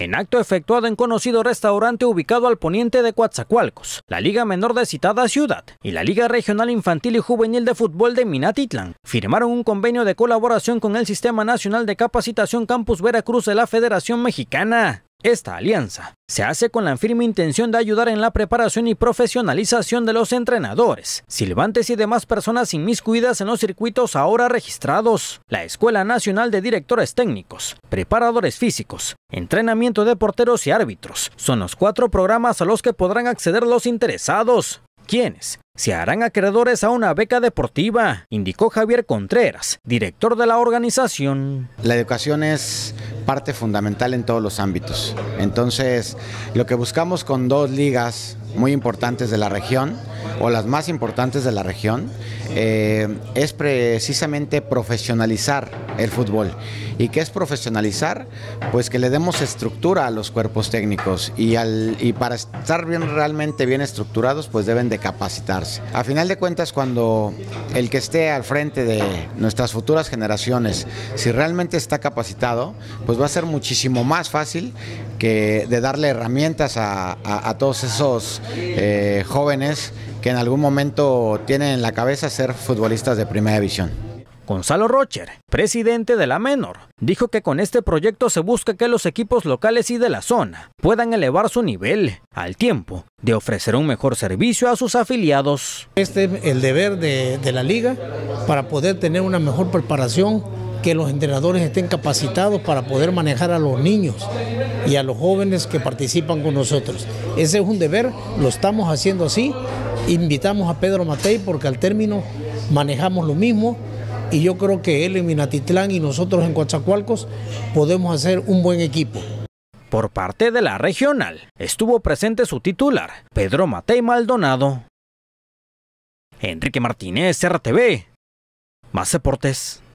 en acto efectuado en conocido restaurante ubicado al poniente de Coatzacoalcos, la Liga Menor de citada ciudad y la Liga Regional Infantil y Juvenil de Fútbol de Minatitlán firmaron un convenio de colaboración con el Sistema Nacional de Capacitación Campus Veracruz de la Federación Mexicana. Esta alianza se hace con la firme intención de ayudar en la preparación y profesionalización de los entrenadores, silbantes y demás personas inmiscuidas en los circuitos ahora registrados. La Escuela Nacional de Directores Técnicos, Preparadores Físicos, Entrenamiento de Porteros y Árbitros son los cuatro programas a los que podrán acceder los interesados, ¿Quiénes se harán acreedores a una beca deportiva, indicó Javier Contreras, director de la organización. La educación es parte fundamental en todos los ámbitos. Entonces, lo que buscamos con dos ligas muy importantes de la región, o las más importantes de la región, eh, es precisamente profesionalizar el fútbol. ¿Y qué es profesionalizar? Pues que le demos estructura a los cuerpos técnicos y, al, y para estar bien, realmente bien estructurados, pues deben de capacitarse. A final de cuentas, cuando el que esté al frente de nuestras futuras generaciones, si realmente está capacitado, pues va a ser muchísimo más fácil que de darle herramientas a, todos esos eh, jóvenes que en algún momento tienen en la cabeza ser futbolistas de primera división. Gonzalo Rocher, presidente de la Menor, dijo que con este proyecto se busca que los equipos locales y de la zona puedan elevar su nivel al tiempo de ofrecer un mejor servicio a sus afiliados. Este es el deber de la liga para poder tener una mejor preparación que los entrenadores estén capacitados para poder manejar a los niños y a los jóvenes que participan con nosotros. Ese es un deber, lo estamos haciendo así. Invitamos a Pedro Matei porque al término manejamos lo mismo y yo creo que él en Minatitlán y nosotros en Coatzacoalcos podemos hacer un buen equipo. Por parte de la regional, estuvo presente su titular, Pedro Matei Maldonado. Enrique Martínez, RTV. Más deportes.